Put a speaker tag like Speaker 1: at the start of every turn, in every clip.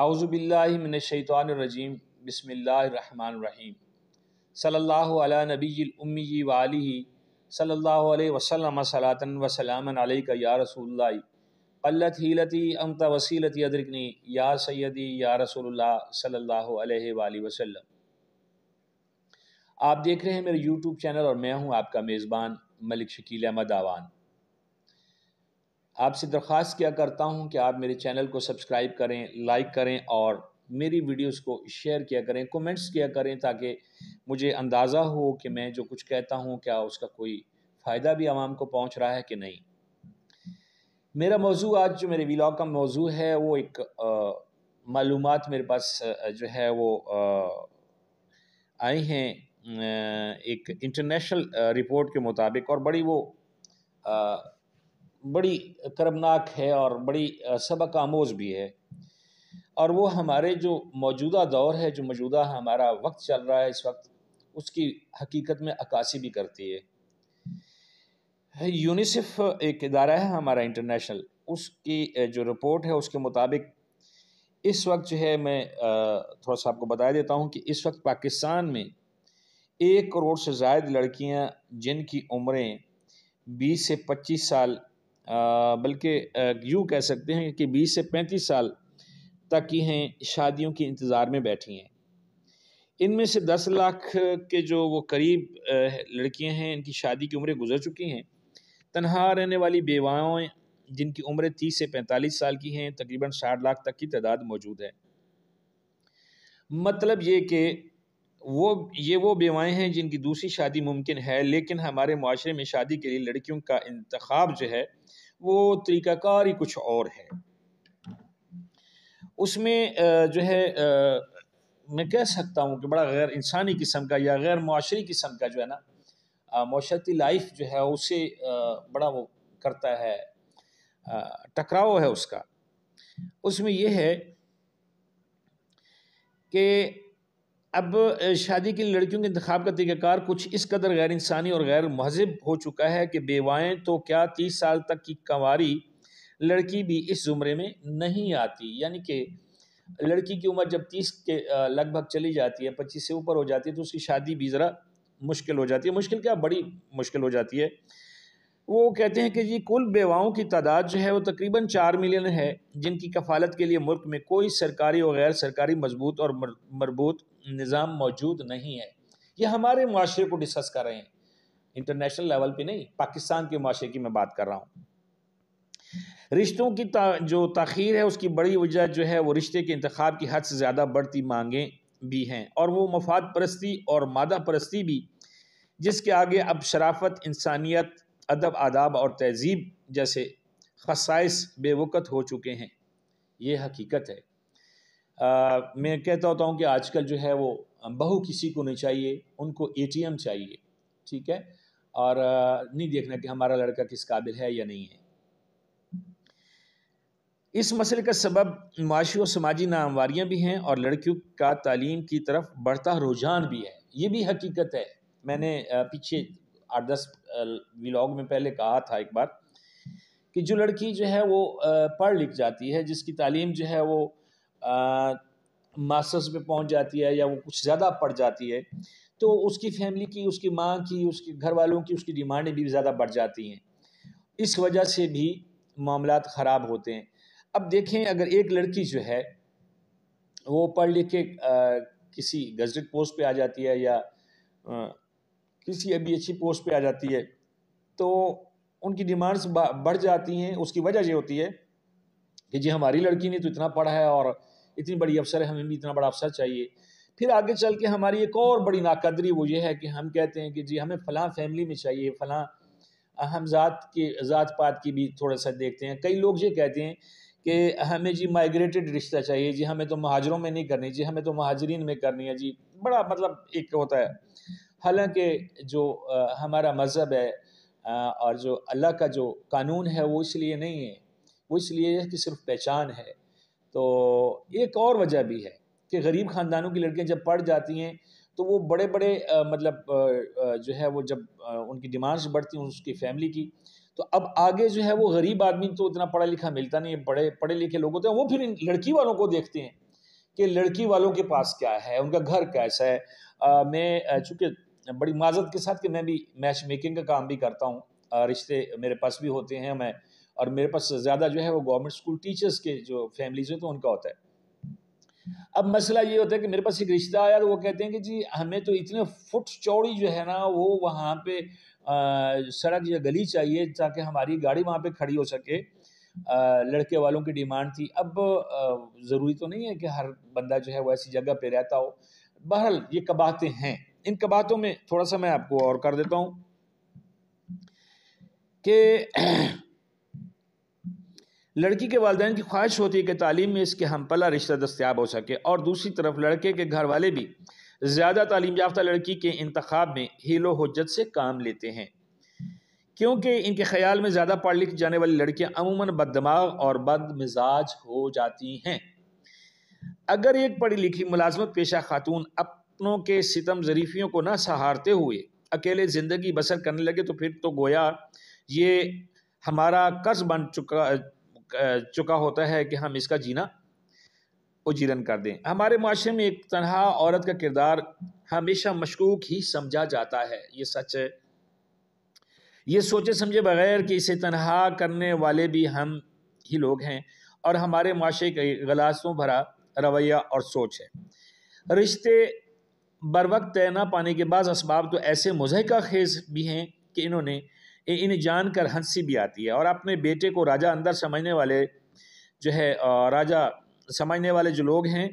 Speaker 1: आउज़बिल्लिमिनशैतरजीम बसमीम सल्ला नबीमी वाली सल्ला वसलम सलातन वसलाम या रसूल अल्लत हीलती अमत वसीलती अदरकनी या सैदी या रसोल सल्ला वसलम आप देख रहे हैं मेरे यूट्यूब चैनल और मैं हूँ आपका मेज़बान मलिक शकील अहमद आवान आपसे दरख्वास्त किया करता हूँ कि आप मेरे चैनल को सब्सक्राइब करें लाइक करें और मेरी वीडियोस को शेयर किया करें कमेंट्स किया करें ताकि मुझे अंदाज़ा हो कि मैं जो कुछ कहता हूँ क्या उसका कोई फ़ायदा भी आवाम को पहुँच रहा है कि नहीं मेरा मौजू आज जो मेरे व्लाग का मौजू है वो एक मालूम मेरे पास जो है वो आई हैं एक इंटरनेशनल रिपोर्ट के मुताबिक और बड़ी वो आ, बड़ी कर्मनाक है और बड़ी सबक आमोज भी है और वो हमारे जो मौजूदा दौर है जो मौजूदा हमारा वक्त चल रहा है इस वक्त उसकी हकीकत में अक्सी भी करती है यूनिसेफ एक इदारा है हमारा इंटरनेशनल उसकी जो रिपोर्ट है उसके मुताबिक इस वक्त जो है मैं थोड़ा सा आपको बता देता हूँ कि इस वक्त पाकिस्तान में एक करोड़ से जायद लड़कियाँ जिनकी उम्रें 20 से 25 साल बल्कि यूँ कह सकते हैं कि बीस से पैंतीस साल तक की हैं शादियों के इंतज़ार में बैठी हैं इनमें से दस लाख के जो वो करीब लड़कियां हैं इनकी शादी की उम्रें गुजर चुकी हैं तनहा रहने वाली बेवाओं जिनकी उम्र तीस से पैंतालीस साल की हैं तकरीबन साठ लाख तक की तादाद मौजूद है मतलब ये कि वो ये वो बेवाएँ हैं जिनकी दूसरी शादी मुमकिन है लेकिन हमारे माशरे में शादी के लिए लड़कियों का इंतखब जो है वो तरीक़ाकार ही कुछ और है उसमें जो है मैं कह सकता हूँ कि बड़ा गैर इंसानी किस्म का या गैर माशरी किस्म का जो है ना माशरती लाइफ जो है उसे बड़ा वो करता है टकराव है उसका उसमें यह है कि अब शादी के लिए लड़कियों के इंतखब का तरीक़ाकार कुछ इस कदर गैर इंसानी और गैर महजब हो चुका है कि बेवाएँ तो क्या तीस साल तक की कंवारी लड़की भी इस ज़ुमरे में नहीं आती यानी कि लड़की की उम्र जब तीस के लगभग चली जाती है पच्चीस से ऊपर हो जाती है तो उसकी शादी भी ज़रा मुश्किल हो जाती है मुश्किल क्या बड़ी मुश्किल हो जाती है वो कहते हैं कि जी कुल बेवाओं की तादाद जो है वो तकरीबन चार मिलियन है जिनकी कफालत के लिए मुल्क में कोई सरकारी और गैर सरकारी मजबूत और मरबूत निज़ाम मौजूद नहीं है ये हमारे माशरे को डिस्कस कर रहे हैं इंटरनेशनल लेवल पे नहीं पाकिस्तान के माशरे की मैं बात कर रहा हूँ रिश्तों की ता, जो तखीर है उसकी बड़ी वजह जो है वो रिश्ते के इंतखब की हद से ज़्यादा बढ़ती मांगें भी हैं और वो मफाद परस्ती और मादा परस्ती भी जिसके आगे अब शराफत इंसानियत अदब आदाब और तहज़ीब जैसे खसाइस बेवकत हो चुके हैं ये हकीकत है आ, मैं कहता होता हूँ कि आजकल जो है वो बहू किसी को नहीं चाहिए उनको एटीएम चाहिए ठीक है और नहीं देखना कि हमारा लड़का किस काबिल है या नहीं है इस मसले का सबब माशी और समाजी नामवारियाँ भी हैं और लड़कियों का तालीम की तरफ बढ़ता रुझान भी है ये भी हकीकत है मैंने पीछे आठ दस व्लॉग में पहले कहा था एक बार कि जो लड़की जो है वो पढ़ लिख जाती है जिसकी तालीम जो है वो मास्टर्स पे पहुंच जाती है या वो कुछ ज़्यादा पढ़ जाती है तो उसकी फैमिली की उसकी माँ की उसके घर वालों की उसकी डिमांडें भी ज़्यादा बढ़ जाती हैं इस वजह से भी मामला ख़राब होते हैं अब देखें अगर एक लड़की जो है वो पढ़ लिख के किसी गजट पोस्ट पे आ जाती है या किसी अभी अच्छी पोस्ट पे आ जाती है तो उनकी डिमांड्स बढ़ जाती हैं उसकी वजह ये होती है कि जी हमारी लड़की ने तो इतना पढ़ा है और इतनी बड़ी अफसर है हमें भी इतना बड़ा अफसर चाहिए फिर आगे चल के हमारी एक और बड़ी नाकदरी वो ये है कि हम कहते हैं कि जी हमें फ़लाँ फैमिली में चाहिए फ़लाँ हम ज़ात के ज़ात पात की भी थोड़ा सा देखते हैं कई लोग ये कहते हैं कि हमें जी माइग्रेटेड रिश्ता चाहिए जी हमें तो महाजरों में नहीं करनी जी हमें तो महाजरीन में करनी है जी बड़ा मतलब एक होता है हालांकि जो हमारा मज़हब है और जो अल्लाह का जो कानून है वो इसलिए नहीं है वो इसलिए है कि सिर्फ पहचान है तो एक और वजह भी है कि गरीब ख़ानदानों की लड़कियां जब पढ़ जाती हैं तो वो बड़े बड़े आ, मतलब आ, जो है वो जब आ, उनकी डिमांड्स बढ़ती हैं उसकी फैमिली की तो अब आगे जो है वो गरीब आदमी तो इतना पढ़ा लिखा मिलता नहीं है बड़े पढ़े लिखे लोग होते हैं वो फिर इन लड़की वालों को देखते हैं कि लड़की वालों के पास क्या है उनका घर कैसा है आ, मैं चूँकि बड़ी माजत के साथ कि मैं भी मैच मेकिंग का काम भी करता हूँ रिश्ते मेरे पास भी होते हैं मैं और मेरे पास ज़्यादा जो है वो गवर्नमेंट स्कूल टीचर्स के जो फैमिलीज हैं तो उनका होता है अब मसला ये होता है कि मेरे पास एक रिश्ता आया तो वो कहते हैं कि जी हमें तो इतने फुट चौड़ी जो है ना वो वहाँ पे सड़क या गली चाहिए ताकि हमारी गाड़ी वहाँ पे खड़ी हो सके आ, लड़के वालों की डिमांड थी अब ज़रूरी तो नहीं है कि हर बंदा जो है वो ऐसी जगह पे रहता हो बहरहाल ये कबातें हैं इन कबातों में थोड़ा सा मैं आपको और कर देता हूं कि लड़की के वालदेन की ख्वाहिश होती है कि तालीम में इसके हम पला रिश्ता दस्तियाब हो सके और दूसरी तरफ लड़के के घर वाले भी ज़्यादा तालीम याफ्ता लड़की के इंतखब में हीलो हजत से काम लेते हैं क्योंकि इनके ख्याल में ज़्यादा पढ़ लिख जाने वाली लड़कियाँ अमूमन बददमाग और बद मिजाज हो जाती हैं अगर एक पढ़ी लिखी मुलाजमत पेशा खातून अब अपनों के सितम ज़रीफियों को ना सहारते हुए अकेले ज़िंदगी बसर करने लगे तो फिर तो गोया ये हमारा कर्ज बन चुका चुका होता है कि हम इसका जीना उजीरन कर दें हमारे माशरे में एक तनहा औरत का किरदार हमेशा मशकूक ही समझा जाता है ये सच है ये सोचे समझे बगैर कि इसे तनहा करने वाले भी हम ही लोग हैं और हमारे माशरे का गलासों भरा रवैया और सोच है रिश्ते बर वक्त तय ना पाने के बाद इसबाब तो ऐसे मुजहका खेज भी हैं कि इन्होंने इन्हें जान कर हंसी भी आती है और अपने बेटे को राजा अंदर समझने वाले जो है राजा समझने वाले जो लोग हैं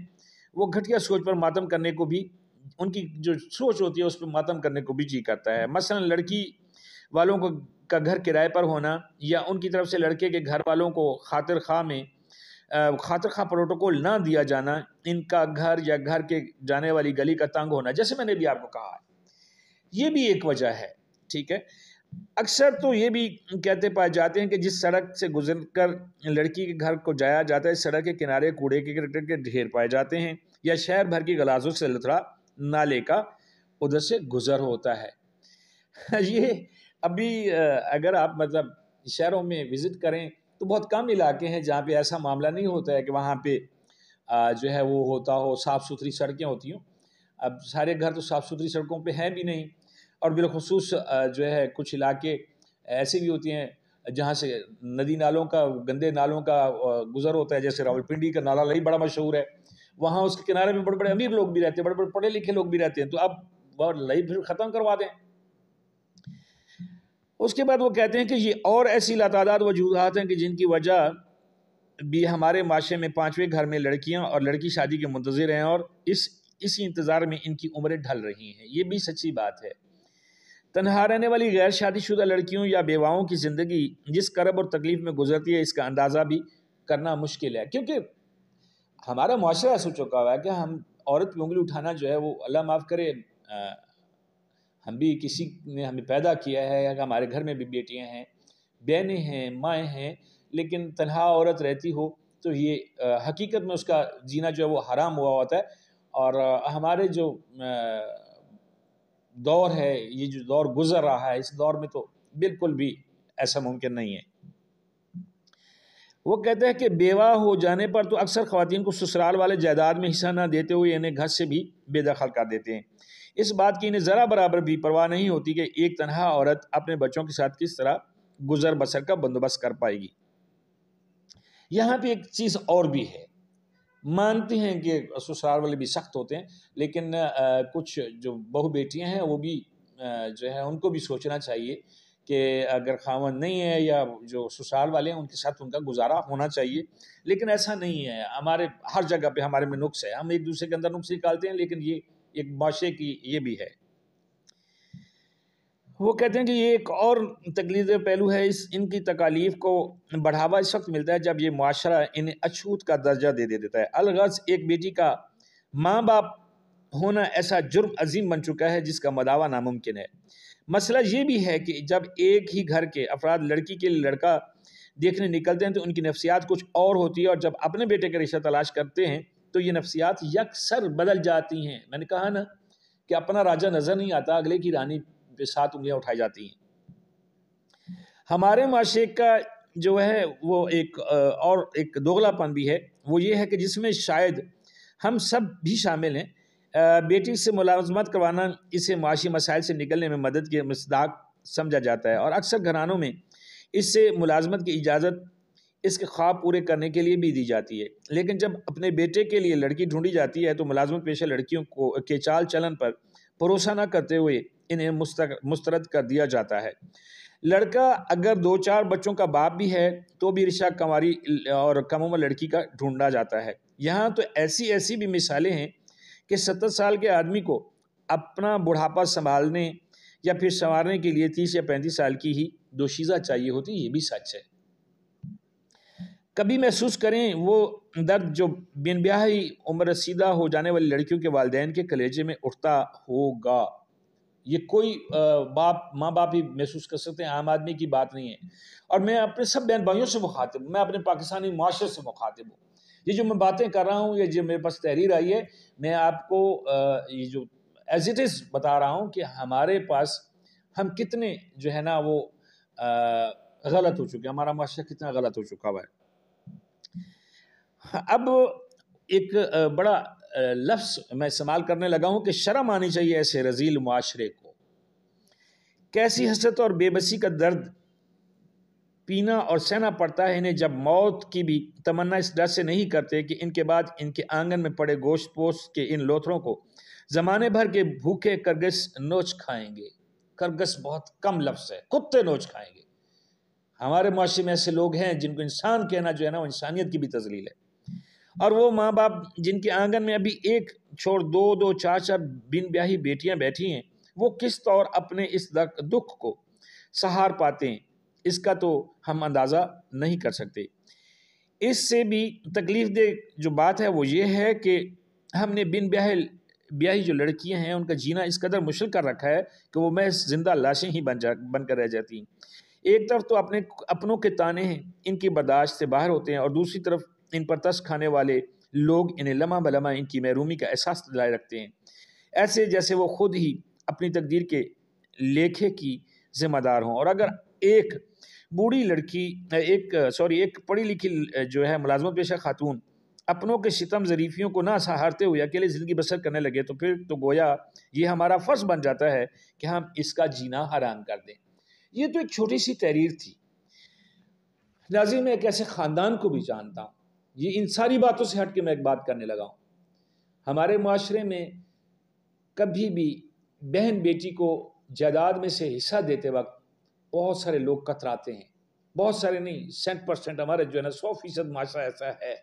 Speaker 1: वो घटिया सोच पर मातम करने को भी उनकी जो सोच होती है उस पर मातम करने को भी जी करता है मसलन लड़की वालों को का घर किराए पर होना या उनकी तरफ से लड़के के घर वालों को खातिर खा में खातर खा प्रोटोकॉल ना दिया जाना इनका घर या घर के जाने वाली गली का तंग होना जैसे मैंने भी आपको कहा ये भी एक वजह है ठीक है अक्सर तो ये भी कहते पाए जाते हैं कि जिस सड़क से गुजर कर लड़की के घर को जाया जाता है सड़क के किनारे कूड़े के क्रिकेट के ढेर पाए जाते हैं या शहर भर की गलाजों से लथड़ा नाले का उधर से गुजर होता है ये अभी अगर आप मतलब शहरों में विज़िट करें तो बहुत कम इलाके हैं जहाँ पे ऐसा मामला नहीं होता है कि वहाँ पे जो है वो होता हो साफ़ सुथरी सड़कें होती हों अब सारे घर तो साफ़ सुथरी सड़कों पे हैं भी नहीं और बिलखसूस जो है कुछ इलाके ऐसे भी होते हैं जहाँ से नदी नालों का गंदे नालों का गुजर होता है जैसे रावलपिंडी का नाला ही बड़ा मशहूर है वहाँ उसके किनारे में बड़े बड़े अमीर लोग भी रहते हैं बड़े बड़े पढ़े लिखे लोग भी रहते हैं तो अब वह लई फिर ख़त्म करवा दें उसके बाद वो कहते हैं कि ये और ऐसी लातादाद वजूहत हैं कि जिनकी वजह भी हमारे माशरे में पाँचवें घर में लड़कियाँ और लड़की शादी के मंतजर हैं और इस इसी इंतज़ार में इनकी उम्रें ढल रही हैं ये भी सच्ची बात है तनहा रहने वाली गैर शादीशुदा लड़कियों या बेवाओं की ज़िंदगी जिस करब और तकलीफ़ में गुजरती है इसका अंदाज़ा भी करना मुश्किल है क्योंकि हमारा माशरा ऐसा चुका हुआ है कि हम औरत की उंगली उठाना जो है वो अल्लाह माफ़ करे हम भी किसी ने हमें पैदा किया है या हमारे घर में भी बेटियां हैं बहनें हैं माएँ हैं लेकिन तनहा औरत रहती हो तो ये आ, हकीकत में उसका जीना जो है वो हराम हुआ होता है और आ, हमारे जो आ, दौर है ये जो दौर गुज़र रहा है इस दौर में तो बिल्कुल भी ऐसा मुमकिन नहीं है वो कहते हैं कि बेवा हो जाने पर तो अक्सर ख़वान को ससुराल वाले जायदाद में हिस्सा ना देते हुए इन्हें घर से भी बेदखल कर देते हैं इस बात की इन्हें ज़रा बराबर भी परवाह नहीं होती कि एक तनहा औरत अपने बच्चों के साथ किस तरह गुजर बसर का बंदोबस्त कर पाएगी यहाँ पे एक चीज़ और भी है मानते हैं कि ससुराल वाले भी सख्त होते हैं लेकिन कुछ जो बहू बेटियाँ हैं वो भी जो है उनको भी सोचना चाहिए कि अगर खावन नहीं है या जो ससुराल वाले हैं उनके साथ उनका गुजारा होना चाहिए लेकिन ऐसा नहीं है हमारे हर जगह पे हमारे में नुक्स है हम एक दूसरे के अंदर नुक्स निकालते हैं लेकिन ये एक बादशे की ये भी है वो कहते हैं कि ये एक और तकलीद पहलू है इस इनकी तकालीफ को बढ़ावा इस वक्त मिलता है जब ये माशरा इन्हें अछूत का दर्जा दे दे देता है अलग एक बेटी का माँ बाप होना ऐसा जुर्म अजीम बन चुका है जिसका मदावा नामुमकिन है मसला ये भी है कि जब एक ही घर के अफराद लड़की के लिए लड़का देखने निकलते हैं तो उनकी नफसियात कुछ और होती है और जब अपने बेटे का रिश्ता तलाश करते हैं तो ये नफसियात यकसर बदल जाती हैं मैंने कहा ना कि अपना राजा नज़र नहीं आता अगले की रानी के साथ उंगलियाँ उठाई जाती हैं हमारे माशे का जो है वो एक और एक दोगलापन भी है वो ये है कि जिसमें शायद हम सब भी शामिल हैं बेटी से मुलाजमत करवाना इसे माशी मसाइल से निकलने में मदद के मसदाक समझा जाता है और अक्सर घरानों में इससे मुलाजमत की इजाज़त इसके ख्वाब पूरे करने के लिए भी दी जाती है लेकिन जब अपने बेटे के लिए लड़की ढूंढी जाती है तो मुलाजमत पेशा लड़कियों को के चाल चलन पर भरोसा न करते हुए इन्हें मुस्तरद कर दिया जाता है लड़का अगर दो चार बच्चों का बाप भी है तो भी रिशा कंवारी और कम उम्र लड़की का ढूंढा जाता है यहाँ तो ऐसी ऐसी भी मिसालें हैं कि सत्तर साल के आदमी को अपना बुढ़ापा संभालने या फिर संवारने के लिए तीस या पैंतीस साल की ही दोशीज़ा चाहिए होती ये भी सच है कभी महसूस करें वो दर्द जो बिन ब्याही उम्र सीधा हो जाने वाली लड़कियों के वालदेन के कलेजे में उठता होगा ये कोई बाप माँ बाप ही महसूस कर सकते हैं आम आदमी की बात नहीं है और मैं अपने सब बहन भाइयों से मुखातिब हूँ मैं अपने पाकिस्तानी माशरे से मुखातिब हूँ ये जो मैं बातें कर रहा हूँ ये जो मेरे पास तहरीर आई है मैं आपको ये जो एज इट इज़ बता रहा हूँ कि हमारे पास हम कितने जो है ना वो गलत हो चुके हमारा माशरा कितना गलत हो चुका हुआ है अब एक बड़ा लफ्स मैं इस्तेमाल करने लगा हूँ कि शर्म आनी चाहिए ऐसे रजील माशरे को कैसी हसरत और बेबसी का दर्द पीना और सहना पड़ता है इन्हें जब मौत की भी तमन्ना इस डर से नहीं करते कि इनके बाद इनके आंगन में पड़े गोश्त पोश के इन लोथरों को ज़माने भर के भूखे करगस नोच खाएंगे करगस बहुत कम लफ्स है कुत्ते नोच खाएंगे हमारे माशरे में ऐसे लोग हैं जिनको इंसान कहना जो है ना वो इंसानियत की भी तजलील है और वो माँ बाप जिनके आंगन में अभी एक छोड़ दो दो चार चार बिन ब्याही बेटियाँ बैठी हैं वो किस तौर अपने इस दुख को सहार पाते हैं इसका तो हम अंदाज़ा नहीं कर सकते इससे भी तकलीफ दे जो बात है वो ये है कि हमने बिन ब्याह ब्याही जो लड़कियां हैं उनका जीना इस कदर मुश्किल कर रखा है कि वो मैं ज़िंदा लाशें ही बन जा बनकर रह जाती हैं एक तरफ तो अपने अपनों के ताने हैं इनकी बर्दाश्त से बाहर होते हैं और दूसरी तरफ इन पर तस खाने वाले लोग इन्हें लम्हा बलमा इनकी महरूमी का एहसास दिलाए रखते हैं ऐसे जैसे वो खुद ही अपनी तकदीर के लेखे की जिम्मेदार हों और अगर एक बूढ़ी लड़की एक सॉरी एक पढ़ी लिखी जो है मुलाजमत पेशा खातून अपनों के शितम ज़रीफियों को ना सहारते हुए अकेले ज़िंदगी बसर करने लगे तो फिर तो गोया ये हमारा फ़र्ज बन जाता है कि हम इसका जीना हराम कर दें ये तो एक छोटी सी तहरीर थी नाजी मैं एक ऐसे ख़ानदान को भी जानता हूँ ये इन सारी बातों से हट के मैं एक बात करने लगा हूँ हमारे माशरे में कभी भी बहन बेटी को जायदाद में से हिस्सा देते वक्त बहुत सारे लोग कतराते हैं बहुत सारे नहीं सेंट परसेंट हमारे जो है ना सौ फीसद माशरा ऐसा है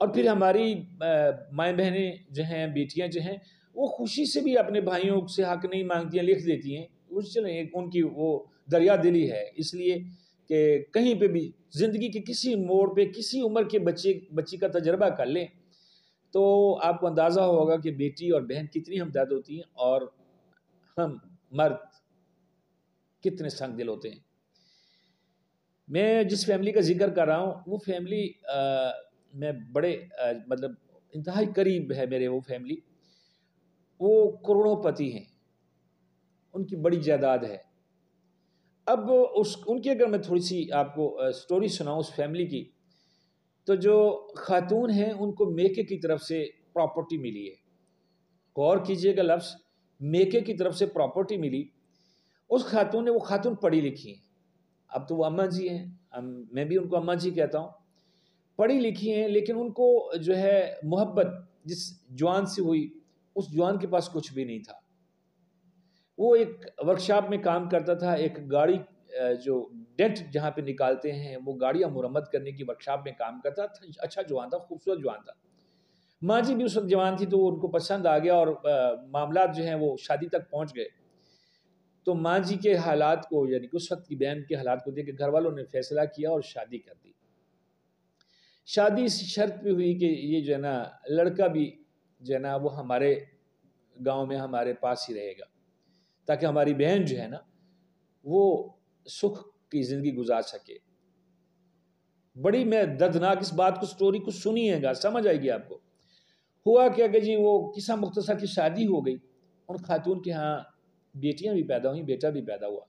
Speaker 1: और फिर हमारी माएँ बहनें जो हैं बेटियाँ जो हैं वो खुशी से भी अपने भाइयों से हक नहीं मांगती हैं लिख देती हैं उस चले उनकी वो दरिया दिली है इसलिए कि कहीं पे भी ज़िंदगी के किसी मोड़ पे किसी उम्र के बच्चे बच्ची का तजर्बा कर लें तो आपको अंदाज़ा होगा कि बेटी और बहन कितनी हमदर्द होती हैं और हम मर्द कितने संग दिल होते हैं मैं जिस फैमिली का जिक्र कर रहा हूँ वो फैमिली आ, मैं बड़े आ, मतलब इंतहाई करीब है मेरे वो फैमिली वो करोड़ों पति हैं उनकी बड़ी जायदाद है अब उस उनकी अगर मैं थोड़ी सी आपको स्टोरी सुनाऊँ उस फैमिली की तो जो खातून हैं उनको मेके की तरफ से प्रॉपर्टी मिली है गौर कीजिएगा लफ्ज़ मेके की तरफ से प्रॉपर्टी मिली उस खातून ने वो खातून पढ़ी लिखी हैं अब तो वो अम्मा जी हैं मैं भी उनको अम्मा जी कहता हूँ पढ़ी लिखी हैं लेकिन उनको जो है मोहब्बत जिस जवान से हुई उस जवान के पास कुछ भी नहीं था वो एक वर्कशॉप में काम करता था एक गाड़ी जो डेंट जहाँ पे निकालते हैं वो गाड़ियाँ मुरम्मत करने की वर्कशॉप में काम करता था अच्छा जवान था खूबसूरत जवान था माँ जी भी उस वक्त जवान थी तो उनको पसंद आ गया और मामला जो हैं वो शादी तक पहुँच गए तो माँ जी के हालात को यानी कि उस वक्त की बहन के हालात को देख घर वालों ने फैसला किया और शादी कर दी शादी इस शर्त पे हुई कि ये जो है ना लड़का भी जो है ना वो हमारे गांव में हमारे पास ही रहेगा ताकि हमारी बहन जो है ना वो सुख की ज़िंदगी गुजार सके बड़ी मैं दर्दनाक इस बात को स्टोरी को सुनिएगा समझ आएगी आपको हुआ क्या कि जी वो किसा मुख्तसर की शादी हो गई उन खातून के यहाँ बेटियां भी पैदा हुई बेटा भी पैदा हुआ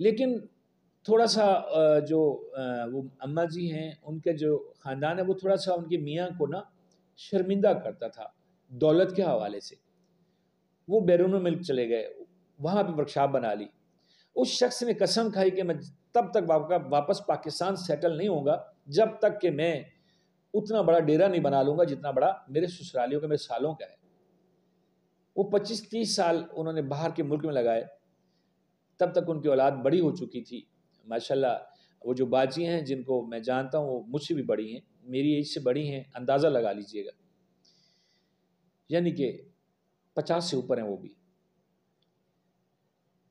Speaker 1: लेकिन थोड़ा सा जो वो अम्मा जी हैं उनके जो ख़ानदान है वो थोड़ा सा उनके मियाँ को ना शर्मिंदा करता था दौलत के हवाले से वो बैरून मिल्क चले गए वहाँ पर वर्कशॉप बना ली उस शख्स ने कसम खाई कि मैं तब तक वापस पाकिस्तान सेटल नहीं होगा जब तक कि मैं उतना बड़ा डेरा नहीं बना लूँगा जितना बड़ा मेरे ससुरालियों का मेरे सालों का है वो पच्चीस तीस साल उन्होंने बाहर के मुल्क में लगाए तब तक उनकी औलाद बड़ी हो चुकी थी माशाल्लाह वो जो बाजी हैं जिनको मैं जानता हूँ वो मुझसे भी बड़ी हैं मेरी एज से बड़ी हैं अंदाज़ा लगा लीजिएगा यानी कि पचास से ऊपर हैं वो भी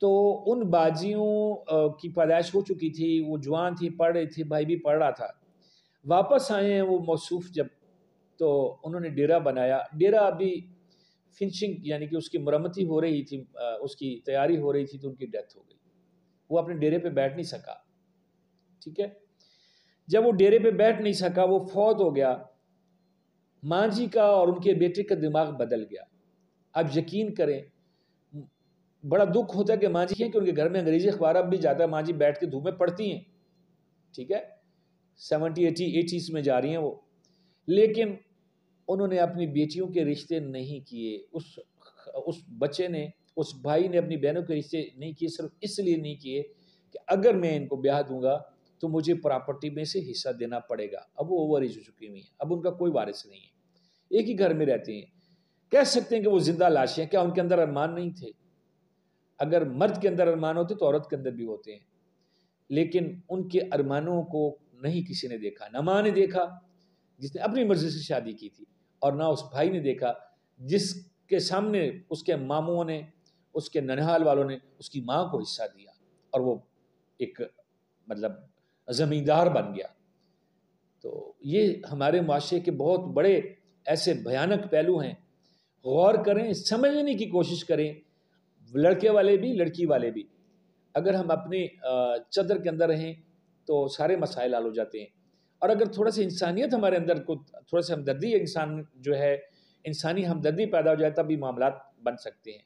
Speaker 1: तो उन बाजियों की पैदाइश हो चुकी थी वो जवान थी पढ़ रही थी भाई भी पढ़ रहा था वापस आए हैं वो मौसूफ जब तो उन्होंने डेरा बनाया डेरा अभी फिनिशिंग यानी कि उसकी मरम्मती हो रही थी उसकी तैयारी हो रही थी तो उनकी डेथ हो गई वो अपने डेरे पे बैठ नहीं सका ठीक है जब वो डेरे पे बैठ नहीं सका वो फौत हो गया माँ जी का और उनके बेटे का दिमाग बदल गया आप यकीन करें बड़ा दुख होता है कि माँ जी हैं कि उनके घर में अंग्रेजी अखबार अब भी जाता है माँ जी बैठ के धूप में पढ़ती हैं ठीक है सेवेंटी एटी एटीज़ में जा रही हैं वो लेकिन उन्होंने अपनी बेटियों के रिश्ते नहीं किए उस उस बच्चे ने उस भाई ने अपनी बहनों के रिश्ते नहीं किए सिर्फ इसलिए नहीं किए कि अगर मैं इनको ब्याह दूंगा तो मुझे प्रॉपर्टी में से हिस्सा देना पड़ेगा अब वो ओवर एज हो चुकी हुई हैं अब उनका कोई वारिस नहीं है एक ही घर में रहती हैं कह सकते हैं कि वो जिंदा लाशें हैं क्या उनके अंदर अरमान नहीं थे अगर मर्द के अंदर अरमान होते तो औरत के अंदर भी होते हैं लेकिन उनके अरमानों को नहीं किसी ने देखा ना माँ ने देखा जिसने अपनी मर्जी से शादी की थी और ना उस भाई ने देखा जिसके सामने उसके मामुओं ने उसके ननहाल वालों ने उसकी माँ को हिस्सा दिया और वो एक मतलब ज़मींदार बन गया तो ये हमारे माशरे के बहुत बड़े ऐसे भयानक पहलू हैं गौर करें समझने की कोशिश करें लड़के वाले भी लड़की वाले भी अगर हम अपने चदर के अंदर रहें तो सारे मसाइल हल हो जाते हैं और अगर थोड़ा सा इंसानियत हमारे अंदर को थोड़ा सा हमदर्दी इंसान जो है इंसानी हमदर्दी पैदा हो जाए तब भी मामला बन सकते हैं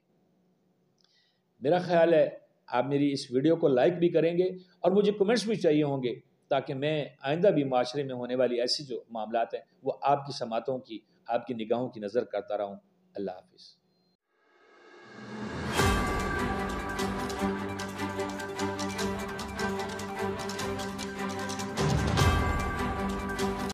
Speaker 1: मेरा ख्याल है आप मेरी इस वीडियो को लाइक भी करेंगे और मुझे कमेंट्स भी चाहिए होंगे ताकि मैं आइंदा भी माशरे में होने वाली ऐसी जो मामला हैं वो आपकी समातों की आपकी निगाहों की नज़र करता रहूँ Allah Hafiz.